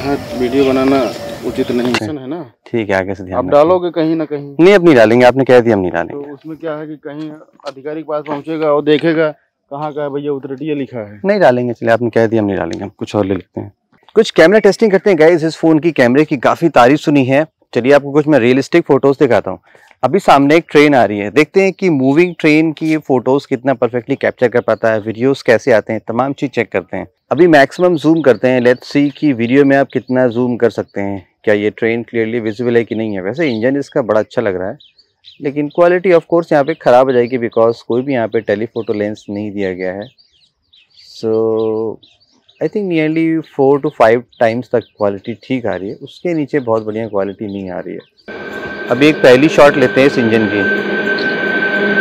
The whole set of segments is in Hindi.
यहाँ वीडियो बनाना उचित नहीं है ना ठीक है आगे से ध्यान आप डालोगे कहीं ना कहीं नहीं अब नहीं डालेंगे आपने कह दिया हम नहीं डालेंगे तो उसमें क्या है कि कहीं अधिकारी के पास पहुंचेगा और देखेगा कहाँ का है भैया डी लिखा है नहीं डालेंगे चलिए आपने कह दिया हम नहीं डालेंगे हम कुछ और ले लेते हैं कुछ कैमरा टेस्टिंग करते हैं गाइज इस फोन की कैमरे की काफी तारीफ सुनी है चलिए आपको कुछ मैं रियलिस्टिक फोटोज दिखाता हूँ अभी सामने एक ट्रेन आ रही है देखते हैं कि मूविंग ट्रेन की फोटोज कितना परफेक्टली कैप्चर कर पाता है वीडियोस कैसे आते हैं तमाम चीज चेक करते हैं अभी मैक्सिमम जूम करते हैं लेट्स सी कि वीडियो में आप कितना जूम कर सकते हैं क्या ये ट्रेन क्लियरली विजिबल है कि नहीं है वैसे इंजन इसका बड़ा अच्छा लग रहा है लेकिन क्वालिटी ऑफ कोर्स यहाँ पे ख़राब हो जाएगी बिकॉज कोई भी यहाँ पे टेलीफोटो लेंस नहीं दिया गया है so I think nearly four to five times तक क्वालिटी ठीक आ रही है उसके नीचे बहुत बढ़िया क्वालिटी नहीं आ रही है अभी एक पहली शॉट लेते हैं इस इंजन की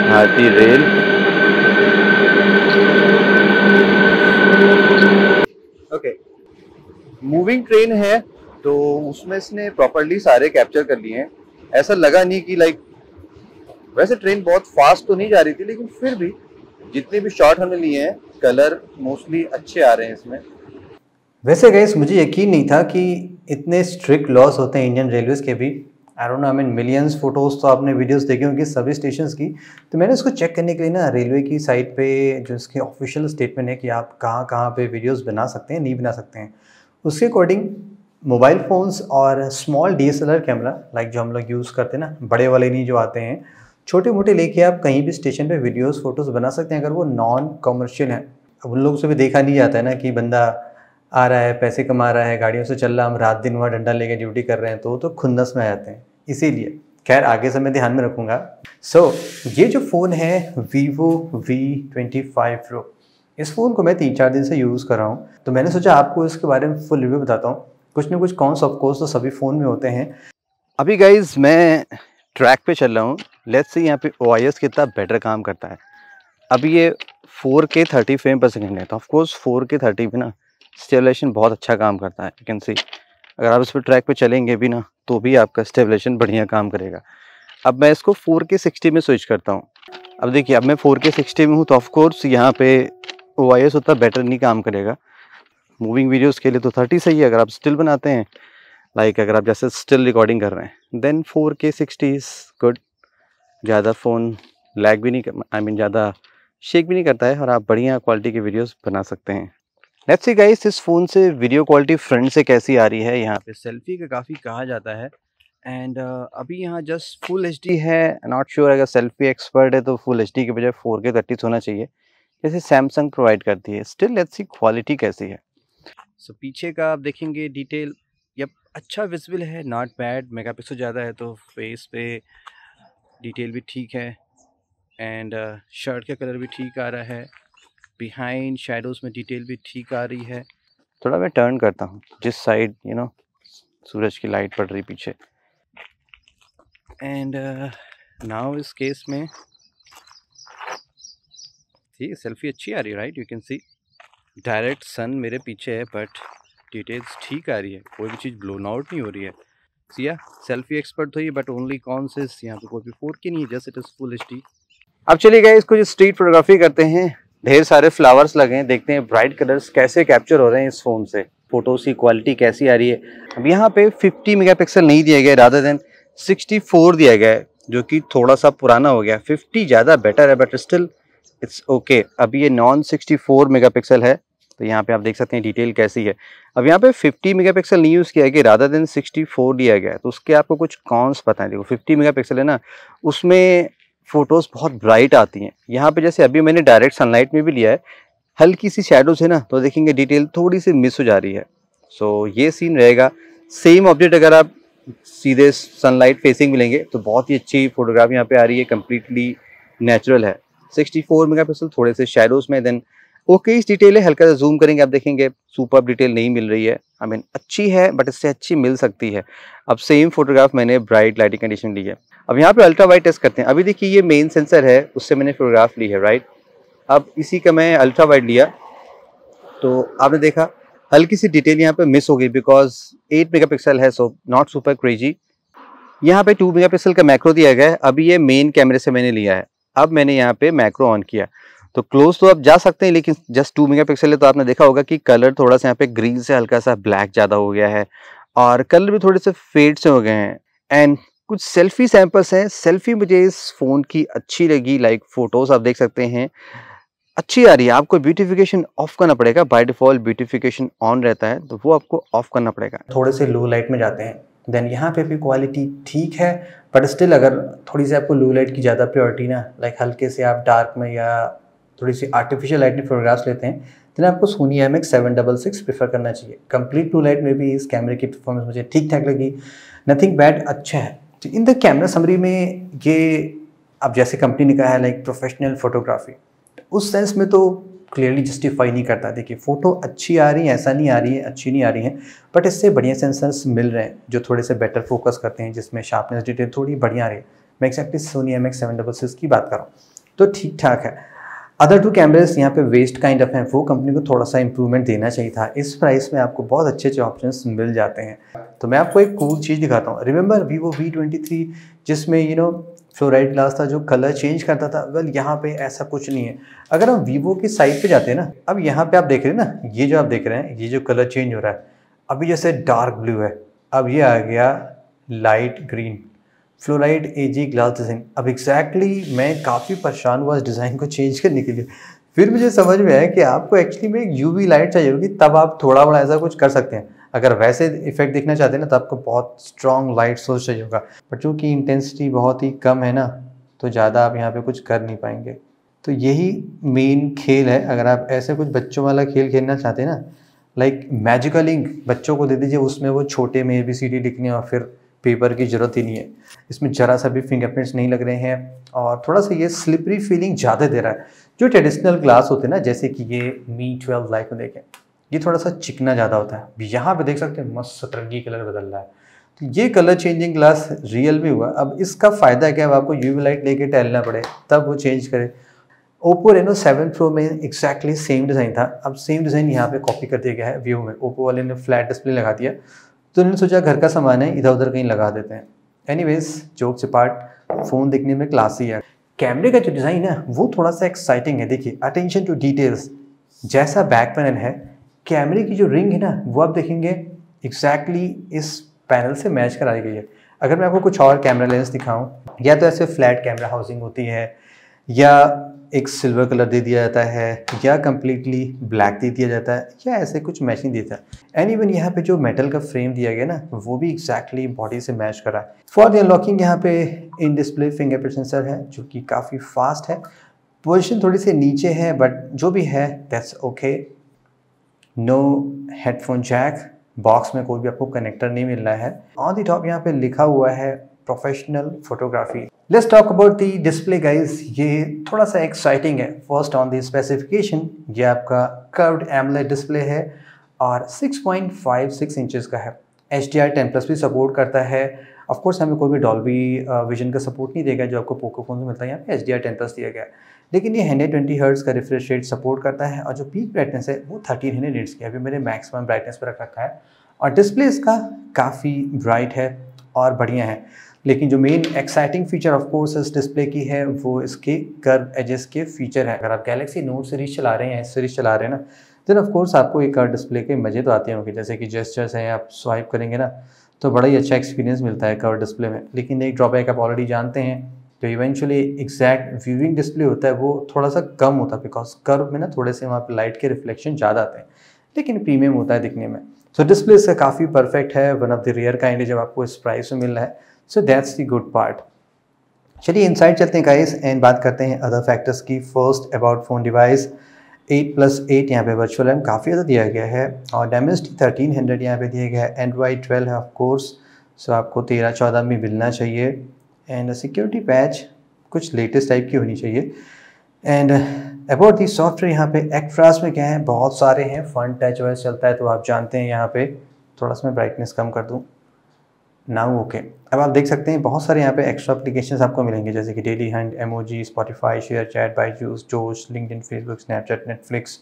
भारतीय रेल मूविंग ट्रेन है तो उसमें इसने प्रॉपरली सारे कैप्चर कर लिए हैं ऐसा लगा नहीं कि लाइक वैसे ट्रेन बहुत फास्ट तो नहीं जा रही थी लेकिन फिर भी जितने भी शॉट हमने लिए हैं कलर मोस्टली अच्छे आ रहे हैं इसमें वैसे गैस मुझे यकीन नहीं था कि इतने स्ट्रिक्ट लॉस होते हैं इंडियन रेलवेज़ के भी I don't know I mean millions photos तो आपने वीडियोस देखे होंगे सभी स्टेशन की तो मैंने इसको चेक करने के लिए ना रेलवे की साइट पे जो इसके ऑफिशियल स्टेटमेंट है कि आप कहाँ कहाँ पे वीडियोस बना सकते हैं नहीं बना सकते हैं उसके अकॉर्डिंग मोबाइल फ़ोन्स और स्मॉल डी कैमरा लाइक जो हम लोग यूज़ करते हैं ना बड़े वाले नहीं जो आते हैं छोटे मोटे लेके आप कहीं भी स्टेशन पे वीडियोस फोटोज़ बना सकते हैं अगर वो नॉन कमर्शियल है अब उन लोगों से भी देखा नहीं जाता है ना कि बंदा आ रहा है पैसे कमा रहा है गाड़ियों से चल रहा है हम रात दिन वहाँ डंडा लेके ड्यूटी कर रहे हैं तो तो खुंदस में आ जाते हैं इसीलिए खैर आगे से मैं ध्यान में रखूँगा सो so, ये जो फ़ोन है Vivo V twenty five pro इस फ़ोन को मैं तीन चार दिन से यूज़ कर रहा हूँ तो मैंने सोचा आपको इसके बारे में फुल रिव्यू बताता हूँ कुछ ना कुछ कॉन्स सा कोर्स तो सभी फ़ोन में होते हैं अभी गाइज मैं ट्रैक पे चल रहा हूँ लेट्स से यहाँ पे ओ कितना बेटर काम करता है अभी ये फोर के थर्टी फ्रेम पर सेकेंड है तो ऑफकोर्स फोर के थर्टी भी ना स्टेबलेशन बहुत अच्छा काम करता है कैन सी अगर आप इस पर ट्रैक पे चलेंगे भी ना तो भी आपका स्टेबलेशन बढ़िया काम करेगा अब मैं इसको फोर के सिक्सटी में स्विच करता हूँ अब देखिए अब मैं फोर के सिक्सटी में हूँ तो ऑफकोर्स यहाँ पे ओ आई एस उतना बेटर नहीं काम करेगा मूविंग वीडियोस के लिए तो थर्टी सही है अगर आप स्टिल बनाते हैं लाइक like अगर आप जैसे स्टिल रिकॉर्डिंग कर रहे हैं then four K sixty is good ज़्यादा फ़ोन लैग भी नहीं आई मीन ज़्यादा शेक भी नहीं करता है और आप बढ़िया क्वालिटी की वीडियोस बना सकते हैं लेट्स सी गाइस इस फ़ोन से वीडियो क्वालिटी फ्रंट से कैसी आ रही है यहाँ पे सेल्फी का काफ़ी कहा जाता है एंड uh, अभी यहाँ जस्ट फुल एच है नॉट श्योर sure, अगर सेल्फी एक्सपर्ट है तो फुल एच के बजाय फोर के थर्टीज होना चाहिए जैसे सैमसंग प्रोवाइड करती है स्टिल लेट्स सी क्वालिटी कैसी है सो so, पीछे का आप देखेंगे डिटेल जब अच्छा विजिबल है नॉट बैड मेगा पिक्सल ज़्यादा है तो फेस पे डिटेल भी ठीक है एंड शर्ट uh, का कलर भी ठीक आ रहा है बिहाइंड शेडोज़ में डिटेल भी ठीक आ रही है थोड़ा मैं टर्न करता हूँ जिस साइड यू नो सूरज की लाइट पड़ रही पीछे एंड नाउ uh, इस केस में थी सेल्फी अच्छी आ रही है right you can see direct sun मेरे पीछे है बट डिटेल्स ठीक आ रही है कोई भी चीज़ ब्लोन आउट नहीं हो रही है सिया सेल्फी एक्सपर्ट तो ये बट ओनली कौन से यहाँ पे कोई भी फोर की नहीं है just it is full H अब चलिए गए इसको जो स्ट्रीट फोटोग्राफी करते हैं ढेर सारे फ्लावर्स लगे हैं देखते हैं ब्राइट कलर्स कैसे कैप्चर हो रहे हैं इस फ़ोन से फ़ोटोज़ की क्वालिटी कैसी आ रही है अब यहाँ पे 50 मेगापिक्सल नहीं दिया गया राधा देन 64 दिया गया है जो कि थोड़ा सा पुराना हो गया 50 ज़्यादा बेटर है बट स्टिल इट्स ओके अभी ये नॉन 64 मेगापिक्सल है तो यहाँ पे आप देख सकते हैं डिटेल कैसी है अब यहाँ पे 50 मेगापिक्सल नहीं यूज़ किया गया राधा देन 64 लिया गया है तो उसके आपको कुछ कॉन्स पता है देखो 50 मेगापिक्सल है ना उसमें फ़ोटोज़ बहुत ब्राइट आती हैं यहाँ पे जैसे अभी मैंने डायरेक्ट सनलाइट में भी लिया है हल्की सी शेडोज़ है ना तो देखेंगे डिटेल थोड़ी सी मिस हो जा रही है सो so, ये सीन रहेगा सेम ऑब्जेक्ट अगर आप सीधे सनलाइट फेसिंग मिलेंगे तो बहुत ही अच्छी फोटोग्राफ यहाँ पे आ रही है कम्प्लीटली नेचुरल है 64 मेगापिक्सल थोड़े से शेडोज में देन ओके इस डिटेल है हल्का सा जूम करेंगे आप देखेंगे सुपर डिटेल नहीं मिल रही है आई I मीन mean, अच्छी है बट इससे अच्छी मिल सकती है अब सेम फोटोग्राफ मैंने ब्राइट लाइटिंग कंडीशन ली है अब यहाँ पे अल्ट्रा वाइट टेस्ट करते हैं अभी देखिए ये मेन सेंसर है उससे मैंने फोटोग्राफ ली है राइट अब इसी का मैं अल्ट्रा वाइट लिया तो आपने देखा हल्की सी डिटेल यहाँ पे मिस हो गई बिकॉज एट पिक्सल है सो नॉट सुपर क्रेजी यहाँ पे टू पिक्सल का मैक्रो दिया गया है अभी ये मेन कैमरे से मैंने लिया है अब मैंने यहाँ पे मैक्रो ऑन किया तो क्लोज तो आप जा सकते हैं लेकिन जस्ट टू मेगा पिक्सल है तो आपने देखा होगा कि कलर थोड़ा सा यहाँ पे ग्रीन से हल्का सा ब्लैक ज़्यादा हो गया है और कलर भी थोड़े से फेड से हो गए हैं एंड कुछ सेल्फी सैम्पल्स हैं सेल्फी मुझे इस फ़ोन की अच्छी लगी लाइक फ़ोटोज़ आप देख सकते हैं अच्छी आ रही है आपको ब्यूटिफिकेशन ऑफ करना पड़ेगा बाय डिफॉल्ट ब्यूटिफिकेशन ऑन रहता है तो वो आपको ऑफ करना पड़ेगा थोड़े से लो लाइट में जाते हैं देन यहाँ पे भी क्वालिटी ठीक है बट स्टिल अगर थोड़ी सी आपको लू लाइट की ज़्यादा प्योरिटी ना लाइक हल्के से आप डार्क में या थोड़ी सी आर्टिफिशियल लाइट में फोटोग्राफ्स लेते हैं तो आपको Sony M X seven double six prefer करना चाहिए कंप्लीट टू लाइट में भी इस कैमरे की परफॉर्मेंस मुझे ठीक ठाक लगी नथिंग बैड अच्छा है तो इन द कैमरा समरी में ये अब जैसे कंपनी ने कहा है लाइक प्रोफेशनल फोटोग्राफी उस सेंस में तो क्लियरली जस्टिफाई नहीं करता देखिए फ़ोटो अच्छी आ रही है ऐसा नहीं आ रही है अच्छी नहीं आ रही है बट इससे बढ़िया सेंसर्स मिल रहे हैं जो थोड़े से बेटर फोकस करते हैं जिसमें शार्पनेस डिटेल थोड़ी बढ़िया आ रही है मैं exactly Sony M X seven double six की बात कर रहा हूँ तो ठीक ठाक है अदर टू कैमरेज यहाँ पे वेस्ट काइंड ऑफ है वो कंपनी को थोड़ा सा इंप्रूवमेंट देना चाहिए था इस प्राइस में आपको बहुत अच्छे अच्छे ऑप्शन मिल जाते हैं तो मैं आपको एक कूल चीज़ दिखाता हूँ remember Vivo V twenty three जिसमें यू you नो know, जो ग्लास था जो कलर चेंज करता था वेल यहाँ पे ऐसा कुछ नहीं है अगर हम वीवो की साइड पे जाते हैं ना अब यहाँ पे आप देख रहे हैं ना ये जो आप देख रहे हैं ये जो कलर चेंज हो रहा है अभी जैसे डार्क ब्लू है अब ये आ गया light green fluoride A glass design अब एग्जैक्टली exactly मैं काफ़ी परेशान हुआ इस डिज़ाइन को चेंज करने के लिए फिर मुझे समझ में आया कि आपको एक्चुअली में एक यू लाइट चाहिए होगी तब आप थोड़ा बड़ा ऐसा कुछ कर सकते हैं अगर वैसे इफेक्ट देखना चाहते हैं ना तो आपको बहुत स्ट्रॉन्ग लाइट सोर्स चाहिए होगा बट चूँकि इंटेंसिटी बहुत ही कम है ना तो ज़्यादा आप यहाँ पे कुछ कर नहीं पाएंगे तो यही मेन खेल है अगर आप ऐसे कुछ बच्चों वाला खेल खेलना चाहते हैं ना लाइक मैजिकल इंक बच्चों को दे दीजिए उसमें वो छोटे में ए बी सी डी और फिर पेपर की ज़रूरत ही नहीं है इसमें ज़रा सा भी फिंगरप्रिंट्स नहीं लग रहे हैं और थोड़ा सा ये स्लिपरी फीलिंग ज़्यादा दे रहा है जो ट्रेडिशनल ग्लास होते हैं ना जैसे कि ये मी ट्वेल्व लाइक में देखें ये थोड़ा सा चिकना ज़्यादा होता है यहाँ पे देख सकते हैं मस्त सतरंगी कलर बदल रहा है तो ये कलर चेंजिंग ग्लास रियल में हुआ अब इसका फ़ायदा क्या है आपको यूवी लाइट लेके टहलना पड़े तब वो चेंज करे ओप्पो रेनो सेवन प्रो में एक्जैक्टली सेम डिज़ाइन था अब सेम डिज़ाइन यहाँ पे कॉपी कर दिया गया है व्यू में ओप्पो वाले ने फ्लैट डिस्प्ले लगा दिया तो उन्होंने सोचा घर का सामान है इधर उधर कहीं लगा देते हैं वेज जोक से पार्ट फ़ोन दिखने में क्लासी है कैमरे का जो डिज़ाइन है वो थोड़ा सा एक्साइटिंग है देखिए अटेंशन टू डिटेल्स जैसा बैक पैनल है कैमरे की जो रिंग है ना वो आप देखेंगे एग्जैक्टली exactly इस पैनल से मैच कराई गई है अगर मैं आपको कुछ और कैमरा लेंस दिखाऊं या तो ऐसे फ्लैट कैमरा हाउसिंग होती है या एक सिल्वर कलर दे दिया जाता है या कम्प्लीटली ब्लैक दे दिया जाता है या ऐसे कुछ मैचिंग देता है एंड इवन यहाँ पे जो मेटल का फ्रेम दिया गया ना वो भी एग्जैक्टली exactly बॉडी से मैच करा है फॉर द अनलॉकिंग यहाँ पे इन डिस्प्ले फिंगरप्रिंट सेंसर है जो कि काफ़ी फास्ट है पोजिशन थोड़ी सी नीचे है बट जो भी है that's okay okay. No headphone jack box में कोई भी आपको कनेक्टर नहीं मिल रहा है ऑन दी टॉप यहाँ पे लिखा हुआ है professional photography let's talk about the display guys ये थोड़ा सा एक्साइटिंग है फर्स्ट ऑन दी स्पेसिफिकेशन ये आपका कर्व्ड एमलेट डिस्प्ले है और 6.56 इंचेस का है H D R ten plus भी सपोर्ट करता है ऑफकोर्स हमें कोई भी डॉल्बी विजन का सपोर्ट नहीं देगा जो आपको पोको फोन में मिलता है यहाँ पे H D R ten plus दिया गया लेकिन ये हंड्रेड ट्वेंटी हर्ट्स का रिफ्रेश रेट सपोर्ट करता है और जो पीक ब्राइटनेस है वो थर्टीन हंड्रेड निट्स की अभी मैंने मैक्सिमम ब्राइटनेस पर रख रखा है और डिस्प्ले इसका काफ़ी ब्राइट है और बढ़िया है लेकिन जो main exciting feature of course इस डिस्प्ले की है वो इसके कर्व एजेस के फीचर है अगर आप गैलेक्सी नोट सीरीज चला रहे हैं सीरीज चला रहे हैं ना देन ऑफ कोर्स आपको एक डिस्प्ले के मज़े तो आते होंगे जैसे कि जेस्चर्स हैं आप स्वाइप करेंगे ना तो बड़ा ही अच्छा एक्सपीरियंस मिलता है कवर डिस्प्ले में लेकिन एक ड्रॉबैक आप ऑलरेडी जानते हैं जो इवेंचुअली एग्जैक्ट व्यूविंग डिस्प्ले होता है वो थोड़ा सा कम होता है बिकॉज कर्व में ना थोड़े से वहाँ पर लाइट के रिफ्लेक्शन ज़्यादा आते हैं लेकिन प्रीमियम होता है दिखने में सो डिस्प्ले इसका काफ़ी परफेक्ट है one of the rare kind है जब आपको इस प्राइस में मिल रहा है so that's the good part चलिए इनसाइड चलते हैं गाइस एंड बात करते हैं अदर फैक्टर्स की first about phone device eight plus eight यहाँ पे वर्चुअल रैम काफ़ी ज़्यादा दिया गया है और डेमेस्टिक थर्टीन हंड्रेड यहाँ पर दिया गया है एंड्रॉइड ट्वेल्व है कोर्स सो आपको तेरह चौदह में मिलना चाहिए एंड सिक्योरिटी पैच कुछ लेटेस्ट टाइप की होनी चाहिए एंड अबाउट दी सॉफ्टवेयर यहाँ पे एक्ट्रास में क्या है बहुत सारे हैं फ्रंट टच वैस चलता है तो आप जानते हैं यहाँ पे थोड़ा सा मैं ब्राइटनेस कम कर दूँ नाउ ओके अब आप देख सकते हैं बहुत सारे यहाँ पे एक्स्ट्रा अपलीकेशन आपको मिलेंगे जैसे कि डेली हैंड एमओजी स्पॉटीफाई शेयर चैट बाई जूस Josh LinkedIn Facebook Snapchat Netflix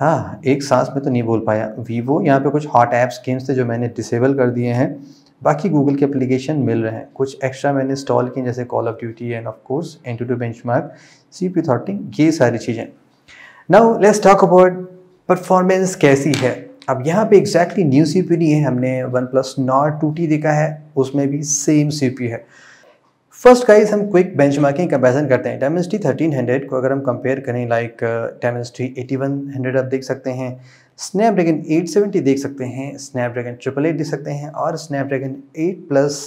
हाँ एक सांस में तो नहीं बोल पाया वीवो यहाँ पे कुछ हॉट ऐप्स गेम्स थे जो मैंने डिसेबल कर दिए हैं बाकी गूगल के अपलीकेशन मिल रहे हैं कुछ एक्स्ट्रा मैंने इंस्टॉल किए जैसे call of duty and of course AnTuTu benchmark C P throttling ये सारी चीज़ें now let's talk about performance कैसी है अब यहाँ पे एग्जैक्टली न्यू सी पी नहीं है हमने OnePlus Nord two T देखा है उसमें भी सेम सी पी है फर्स्ट गाइज हम क्विक बेंच मार्किंग कंपेरिजन करते हैं टाइम टी थर्टीन हंड्रेड को अगर हम कंपेयर करें like Dimensity eighty one hundred आप देख सकते हैं स्नैपड्रैगन एट सेवेंटी देख सकते हैं स्नैपड्रैगन ट्रिपल एट देख सकते हैं और Snapdragon eight plus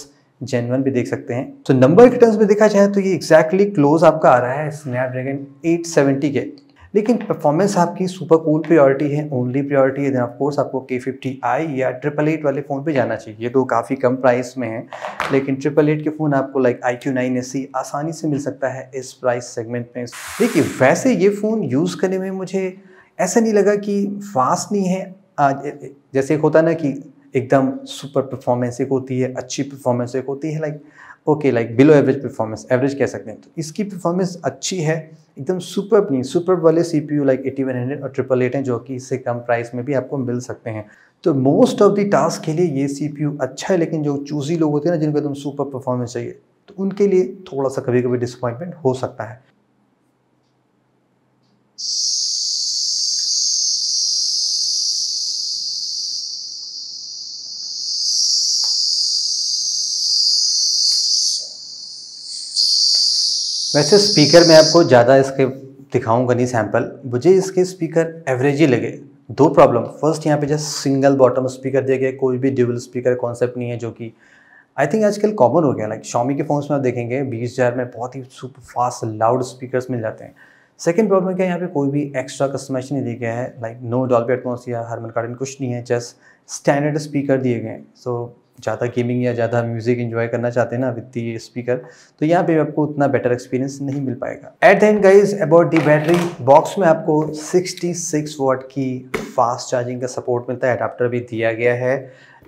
Gen one भी देख सकते हैं तो नंबर के टर्म्स में देखा जाए तो ये एक्जैक्टली exactly क्लोज आपका आ रहा है स्नैपड्रैगन सेवेंटी के लेकिन परफॉर्मेंस आपकी सुपर कूल प्रियोरिटी है ओनली प्रायोरिटी है देन ऑफकोर्स आपको के फिफ्टी आई या ट्रिपल एट वाले फ़ोन पे जाना चाहिए ये तो काफ़ी कम प्राइस में है लेकिन ट्रिपल एट के फ़ोन आपको like iQOO nine S E आसानी से मिल सकता है इस प्राइस सेगमेंट में देखिए वैसे ये फ़ोन यूज़ करने में मुझे ऐसा नहीं लगा कि फास्ट नहीं है आज जैसे एक होता ना कि एकदम सुपर परफॉर्मेंस एक होती है अच्छी परफॉर्मेंस एक होती है like okay like below average performance average कह सकते हैं तो इसकी परफॉर्मेंस अच्छी है एकदम सुपर नहीं सुपर वाले C P U like eighty one hundred और ट्रिपल एट हैं जो कि इससे कम प्राइस में भी आपको मिल सकते हैं तो मोस्ट ऑफ दी टास्क के लिए ये सी पी यू अच्छा है लेकिन जो चूजी लोग होते हैं ना जिनको एकदम सुपर परफॉर्मेंस चाहिए तो उनके लिए थोड़ा सा कभी कभी डिसअपॉइंटमेंट हो सकता है वैसे स्पीकर मैं आपको ज़्यादा इसके दिखाऊंगा नहीं सैम्पल मुझे इसके स्पीकर एवरेज ही लगे दो प्रॉब्लम फर्स्ट यहाँ पे जस्ट सिंगल बॉटम स्पीकर दिया गया कोई भी ड्यूबल स्पीकर कॉन्सेप्ट नहीं है जो कि आई थिंक आजकल कॉमन हो गया लाइक शॉमी के फ़ोन्स में आप देखेंगे बीस हज़ार में बहुत ही सुपर फास्ट लाउड स्पीकर्स मिल जाते हैं सेकेंड प्रॉब्लम क्या यहाँ पे कोई भी एक्स्ट्रा कस्टमाइजेशन नहीं दिया गया है लाइक नो डॉल्बी एटमोस या हारमन कार्डन कुछ नहीं है जस्ट स्टैंडर्ड स्पीकर दिए गए हैं सो ज़्यादा गेमिंग या ज़्यादा म्यूज़िक इन्जॉय करना चाहते हैं ना विद दी स्पीकर तो यहाँ पे आपको उतना बेटर एक्सपीरियंस नहीं मिल पाएगा at the end guys about the battery box में आपको 66 वॉट की फास्ट चार्जिंग का सपोर्ट मिलता है अडाप्टर भी दिया गया है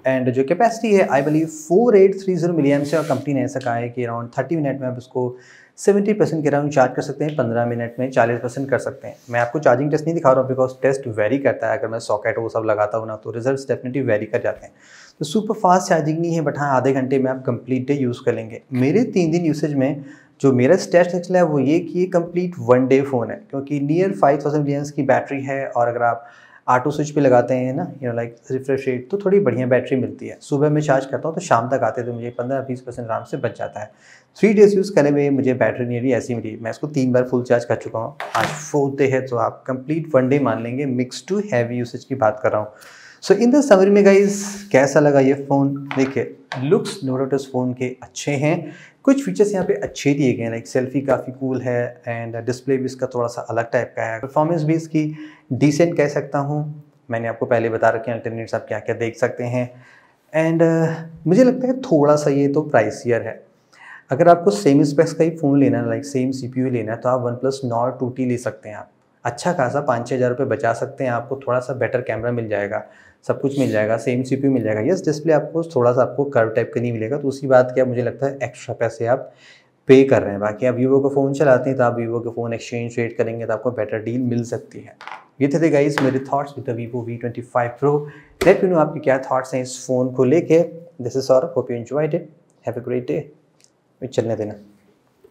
एंड जो कैपेसिटी है I believe four eight three zero milliamp से और कंपनी ने ऐसा कहा है कि अराउंड थर्टी मिनट में आप उसको सेवेंटी परसेंट के अराउंड चार्ज कर सकते हैं पंद्रह मिनट में चालीस परसेंट कर सकते हैं मैं आपको चार्जिंग टेस्ट नहीं दिखा रहा हूँ बिकॉज टेस्ट वेरी करता है अगर मैं सॉकेट वो सब लगाता हूँ ना तो रिजल्ट डेफिनेटली वेरी कर जाते हैं तो सुपर फास्ट चार्जिंग नहीं है बट हाँ आधे घंटे में आप कंप्लीट डे यूज़ कर लेंगे मेरे तीन दिन यूसेज में जो मेरा स्टेस्ट निकला है वो ये कि ये कंप्लीट वन डे फ़ोन है क्योंकि नियर फाइव थाउजेंड एम की बैटरी है और अगर आप ऑटो स्विच पे लगाते हैं ना you know like refresh rate तो थोड़ी बढ़िया बैटरी मिलती है सुबह में चार्ज करता हूँ तो शाम तक आते तो मुझे पंद्रह बीस परसेंट आराम से बच जाता है थ्री डेज यूज़ करने में मुझे बैटरी नियरली ऐसी मिली मैं इसको तीन बार फुल चार्ज कर चुका हूँ आज फोर्थ डे है तो आप कंप्लीट वन डे मान लेंगे मिक्स टू हैवी यूसेज की बात कर रहा हूँ सो इन द समरी में गाइज कैसा लगा ये फ़ोन देखिए लुक्स नोरोटस फ़ोन के अच्छे हैं कुछ फीचर्स यहाँ पे अच्छे दिए गए हैं लाइक सेल्फी काफ़ी कूल है एंड डिस्प्ले भी इसका थोड़ा सा अलग टाइप का है परफॉर्मेंस भी इसकी डिसेंट कह सकता हूँ मैंने आपको पहले बता रखे हैं अल्टरनेट्स आप क्या क्या देख सकते हैं एंड uh, मुझे लगता है थोड़ा सा ये तो प्राइसियर है अगर आपको सेम स्पेक्स का ही फ़ोन लेना है लाइक सेम सी लेना है तो आप वन प्लस नॉट टू ले सकते हैं आप अच्छा खासा पाँच छः हज़ार रुपये बचा सकते हैं आपको थोड़ा सा बेटर कैमरा मिल जाएगा सब कुछ मिल जाएगा सेम सी मिल जाएगा यस डिस्प्ले आपको थोड़ा सा आपको कर्व टाइप का नहीं मिलेगा तो उसी बात क्या मुझे लगता है एक्स्ट्रा पैसे आप पे कर रहे हैं बाकी आप वीवो का फ़ोन चलाते हैं तो आप वीवो के फ़ोन एक्सचेंज रेट करेंगे तो आपको बेटर डील मिल सकती है ये थे गाइस मेरे thoughts with the Vivo V twenty five pro let you know आपके क्या थाट्स हैं इस फ़ोन को लेके दिस इज सॉर hope you enjoy it have a great day चलने देना